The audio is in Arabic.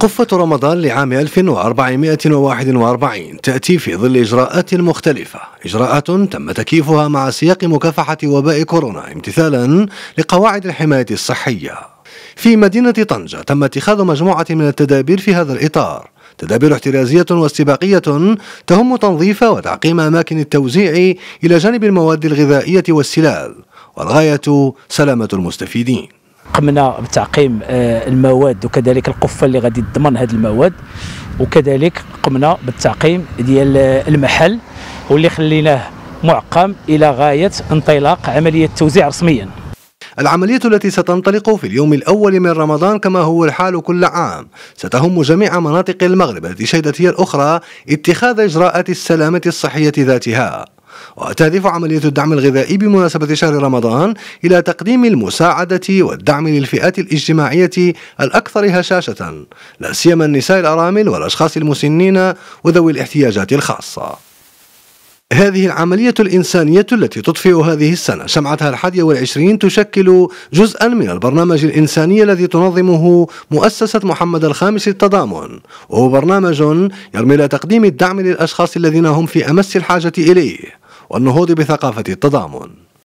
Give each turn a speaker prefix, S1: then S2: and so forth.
S1: قفة رمضان لعام 1441 تأتي في ظل إجراءات مختلفة إجراءات تم تكييفها مع سياق مكافحة وباء كورونا امتثالا لقواعد الحماية الصحية في مدينة طنجة تم اتخاذ مجموعة من التدابير في هذا الإطار تدابير احترازية واستباقية تهم تنظيف وتعقيم أماكن التوزيع إلى جانب المواد الغذائية والسلال والغاية
S2: سلامة المستفيدين قمنا بتعقيم آه، المواد وكذلك القفه اللي غادي تضمن هذه المواد وكذلك قمنا بالتعقيم ديال آه، المحل واللي خليناه معقم الى غايه انطلاق عمليه التوزيع رسميا
S1: العملية التي ستنطلق في اليوم الأول من رمضان كما هو الحال كل عام ستهم جميع مناطق المغرب التي شهدت هي الأخرى اتخاذ إجراءات السلامة الصحية ذاتها وتهدف عملية الدعم الغذائي بمناسبة شهر رمضان إلى تقديم المساعدة والدعم للفئات الاجتماعية الأكثر هشاشة لا سيما النساء الأرامل والأشخاص المسنين وذوي الاحتياجات الخاصة هذه العملية الإنسانية التي تطفئ هذه السنة شمعتها الحادية والعشرين تشكل جزءا من البرنامج الإنساني الذي تنظمه مؤسسة محمد الخامس للتضامن وهو برنامج يرمي إلى تقديم الدعم للأشخاص الذين هم في أمس الحاجة إليه والنهوض بثقافة التضامن